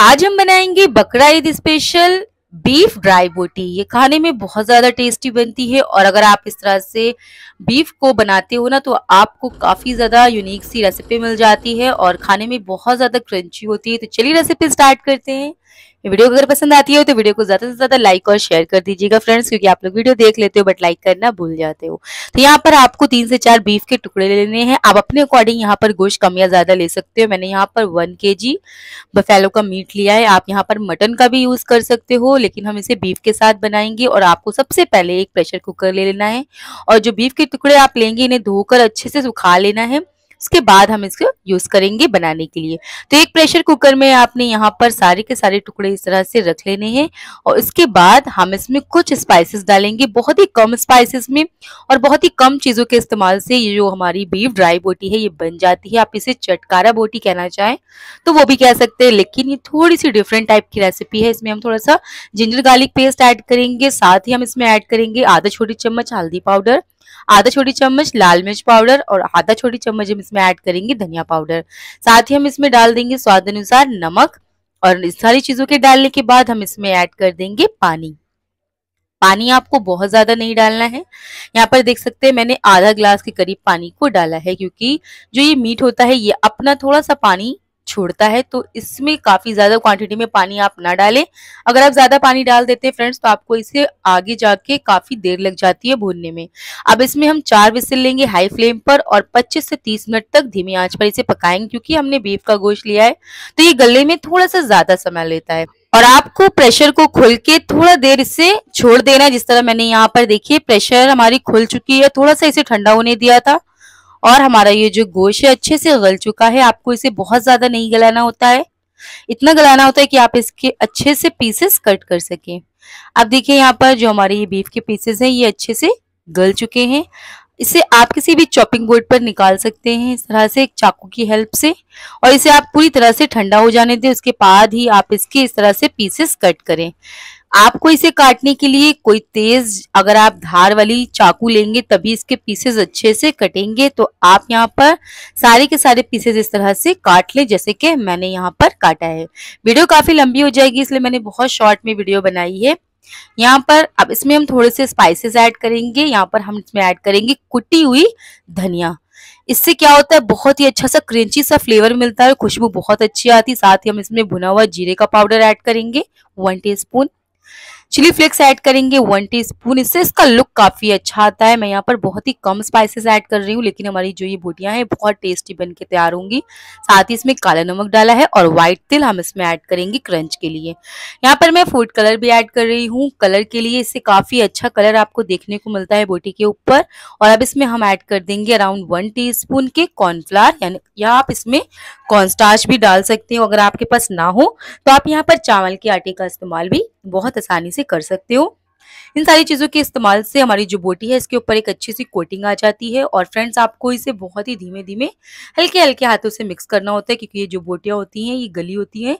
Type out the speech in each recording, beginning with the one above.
आज हम बनाएंगे बकरा ईद स्पेशल बीफ ड्राई बोटी ये खाने में बहुत ज़्यादा टेस्टी बनती है और अगर आप इस तरह से बीफ को बनाते हो ना तो आपको काफ़ी ज़्यादा यूनिक सी रेसिपी मिल जाती है और खाने में बहुत ज़्यादा क्रंची होती है तो चलिए रेसिपी स्टार्ट करते हैं वीडियो अगर पसंद आती हो तो वीडियो को ज़्यादा से ज़्यादा लाइक और शेयर कर दीजिएगा फ्रेंड्स क्योंकि आप लोग वीडियो देख लेते हो बट लाइक करना भूल जाते हो तो यहाँ पर आपको तीन से चार बीफ के टुकड़े लेने हैं आप अपने अकॉर्डिंग यहाँ पर गोश्त कम या ज़्यादा ले सकते हो मैंने यहाँ पर वन के जी बफेलो का मीट लिया है आप यहाँ पर मटन का भी यूज़ कर सकते हो लेकिन हम इसे बीफ के साथ बनाएंगे और आपको सबसे पहले एक प्रेशर कुकर ले लेना है और जो बीफ के टुकड़े आप लेंगे इन्हें धोकर अच्छे से सुखा लेना है उसके बाद हम इसको यूज करेंगे बनाने के लिए तो एक प्रेशर कुकर में आपने यहाँ पर सारे के सारे टुकड़े इस तरह से रख लेने हैं और इसके बाद हम इसमें कुछ स्पाइसेस डालेंगे बहुत ही कम स्पाइसेस में और बहुत ही कम चीज़ों के इस्तेमाल से ये जो हमारी बीफ ड्राई बोटी है ये बन जाती है आप इसे चटकारा बोटी कहना चाहें तो वो भी कह सकते हैं लेकिन ये थोड़ी सी डिफरेंट टाइप की रेसिपी है इसमें हम थोड़ा सा जिंजर गार्लिक पेस्ट ऐड करेंगे साथ ही हम इसमें ऐड करेंगे आधा छोटी चम्मच हल्दी पाउडर आधा छोटी चम्मच लाल मिर्च पाउडर और आधा छोटी चम्मच हम इसमें ऐड करेंगे धनिया पाउडर साथ ही हम इसमें डाल देंगे स्वाद अनुसार नमक और इस सारी चीजों के डालने के बाद हम इसमें ऐड कर देंगे पानी पानी आपको बहुत ज्यादा नहीं डालना है यहाँ पर देख सकते हैं मैंने आधा ग्लास के करीब पानी को डाला है क्योंकि जो ये मीट होता है ये अपना थोड़ा सा पानी छोड़ता है तो इसमें काफ़ी ज़्यादा क्वांटिटी में पानी आप ना डालें अगर आप ज़्यादा पानी डाल देते हैं फ्रेंड्स तो आपको इसे आगे जाके काफ़ी देर लग जाती है भूनने में अब इसमें हम चार विसिल लेंगे हाई फ्लेम पर और पच्चीस से तीस मिनट तक धीमी आँच पर इसे पकाएंगे क्योंकि हमने बीफ का गोश्त लिया है तो ये गले में थोड़ा सा ज़्यादा समय लेता है और आपको प्रेशर को खोल के थोड़ा देर इसे छोड़ देना है जिस तरह मैंने यहाँ पर देखिए प्रेशर हमारी खुल चुकी है थोड़ा सा इसे ठंडा होने दिया था और हमारा ये जो गोश्त है अच्छे से गल चुका है आपको इसे बहुत ज़्यादा नहीं गलाना होता है इतना गलाना होता है कि आप इसके अच्छे से पीसेस कट कर सके आप देखिए यहाँ पर जो हमारे ये बीफ के पीसेस हैं ये अच्छे से गल चुके हैं इसे आप किसी भी चॉपिंग बोर्ड पर निकाल सकते हैं इस तरह से एक चाकू की हेल्प से और इसे आप पूरी तरह से ठंडा हो जाने दें उसके बाद ही आप इसके इस तरह से पीसेस कट करें आपको इसे काटने के लिए कोई तेज अगर आप धार वाली चाकू लेंगे तभी इसके पीसेस अच्छे से कटेंगे तो आप यहाँ पर सारे के सारे पीसेस इस तरह से काट लें जैसे कि मैंने यहाँ पर काटा है वीडियो काफी लंबी हो जाएगी इसलिए मैंने बहुत शॉर्ट में वीडियो बनाई है यहाँ पर अब इसमें हम थोड़े से स्पाइसेस ऐड करेंगे यहाँ पर हम इसमें ऐड करेंगे कुटी हुई धनिया इससे क्या होता है बहुत ही अच्छा सा क्रंची सा फ्लेवर मिलता है खुशबू बहुत अच्छी आती है साथ ही हम इसमें भुना हुआ जीरे का पाउडर ऐड करेंगे one spoon chilli flakes add करेंगे वन टीस्पून इससे इसका लुक काफ़ी अच्छा आता है मैं यहाँ पर बहुत ही कम स्पाइसेस ऐड कर रही हूँ लेकिन हमारी जो ये बोटियाँ हैं बहुत टेस्टी बनके तैयार होंगी साथ ही इसमें काला नमक डाला है और व्हाइट तिल हम इसमें ऐड करेंगे क्रंच के लिए यहाँ पर मैं फूड कलर भी ऐड कर रही हूँ कलर के लिए इससे काफ़ी अच्छा कलर आपको देखने को मिलता है बोटी के ऊपर और अब इसमें हम ऐड कर देंगे अराउंड वन टी के कॉर्नफ्लावर यानी या आप इसमें कॉर्नस्टार्च भी डाल सकते हो अगर आपके पास ना हो तो आप यहाँ पर चावल के आटे का इस्तेमाल भी बहुत आसानी से कर सकते हो इन सारी चीज़ों के इस्तेमाल से हमारी जो बोटी है इसके ऊपर एक अच्छी सी कोटिंग आ जाती है और फ्रेंड्स आपको इसे बहुत ही धीमे धीमे हल्के हल्के हाथों से मिक्स करना होता है क्योंकि ये जो बोटियां होती हैं ये गली होती हैं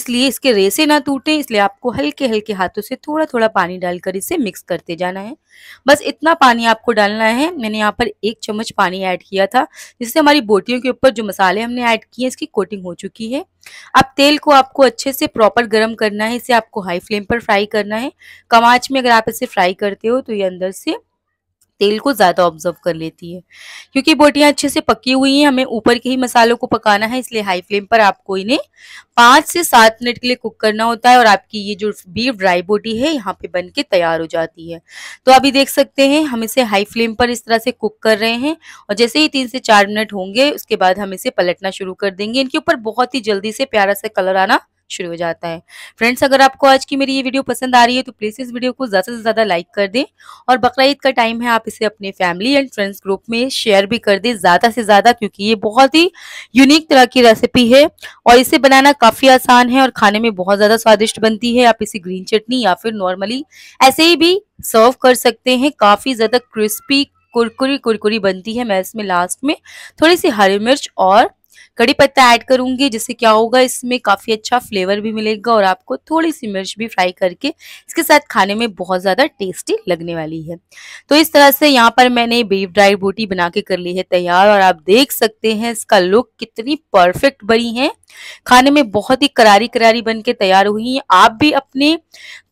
इसलिए इसके रेसे ना टूटे इसलिए आपको हल्के हल्के हाथों से थोड़ा थोड़ा पानी डालकर इसे मिक्स करते जाना है बस इतना पानी आपको डालना है मैंने यहाँ पर एक चम्मच पानी ऐड किया था जिससे हमारी बोटियों के ऊपर जो मसाले हमने ऐड किए हैं इसकी कोटिंग हो चुकी है अब तेल को आपको अच्छे से प्रॉपर गर्म करना है इसे आपको हाई फ्लेम पर फ्राई करना है कम आँच में अगर आप से फ्राई करते हो तो ये अंदर से तेल को ज़्यादा ऑब्जर्व कर लेती है क्योंकि बोटियां अच्छे से पकी हुई हैं हमें ऊपर के ही मसालों को पकाना है इसलिए हाई फ्लेम पर आपको इन्हें पांच से सात मिनट के लिए कुक करना होता है और आपकी ये जो बीफ ड्राई बोटी है यहाँ पे बन के तैयार हो जाती है तो अभी देख सकते हैं हम इसे हाई फ्लेम पर इस तरह से कुक कर रहे हैं और जैसे ही तीन से चार मिनट होंगे उसके बाद हम इसे पलटना शुरू कर देंगे इनके ऊपर बहुत ही जल्दी से प्यारा सा कलर आना शुरू हो जाता है फ्रेंड्स अगर आपको आज की मेरी ये वीडियो पसंद आ रही है तो प्लीज़ इस वीडियो को ज़्यादा से ज़्यादा लाइक कर दें और बकरा का टाइम है आप इसे अपने फैमिली एंड फ्रेंड्स ग्रुप में शेयर भी कर दें ज़्यादा से ज़्यादा क्योंकि ये बहुत ही यूनिक तरह की रेसिपी है और इसे बनाना काफ़ी आसान है और खाने में बहुत ज़्यादा स्वादिष्ट बनती है आप इसे ग्रीन चटनी या फिर नॉर्मली ऐसे ही भी सर्व कर सकते हैं काफ़ी ज़्यादा क्रिस्पी कुरकुरी कुरकुरी बनती है मैं इसमें लास्ट में थोड़ी सी हरी मिर्च और कड़ी पत्ता ऐड करूंगी जिससे क्या होगा इसमें काफ़ी अच्छा फ्लेवर भी मिलेगा और आपको थोड़ी सी मिर्च भी फ्राई करके इसके साथ खाने में बहुत ज़्यादा टेस्टी लगने वाली है तो इस तरह से यहाँ पर मैंने बीफ ड्राई बोटी बना के कर ली है तैयार और आप देख सकते हैं इसका लुक कितनी परफेक्ट बनी है खाने में बहुत ही करारी करारी बन के तैयार हुई है आप भी अपने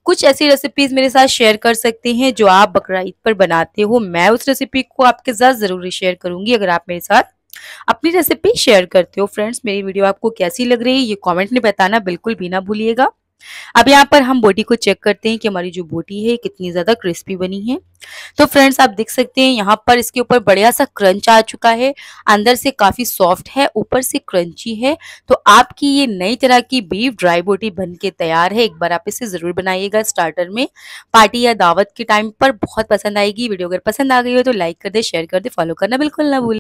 कुछ ऐसी रेसिपीज मेरे साथ शेयर कर सकते हैं जो आप बकरा ईद पर बनाते हो मैं उस रेसिपी को आपके साथ ज़रूर शेयर करूंगी अगर आप मेरे साथ अपनी रेसिपी शेयर करते हो फ्रेंड्स मेरी वीडियो आपको कैसी लग रही है ये कमेंट में बताना बिल्कुल भी ना भूलिएगा अब यहाँ पर हम बोटी को चेक करते हैं कि हमारी जो बोटी है कितनी ज़्यादा क्रिस्पी बनी है तो फ्रेंड्स आप देख सकते हैं यहाँ पर इसके ऊपर बढ़िया सा क्रंच आ चुका है अंदर से काफ़ी सॉफ्ट है ऊपर से क्रंची है तो आपकी ये नई तरह की बीफ ड्राई बोटी बन के तैयार है एक बार आप इसे ज़रूर बनाइएगा स्टार्टर में पार्टी या दावत के टाइम पर बहुत पसंद आएगी वीडियो अगर पसंद आ गई हो तो लाइक कर दे शेयर कर दे फॉलो करना बिल्कुल ना भूल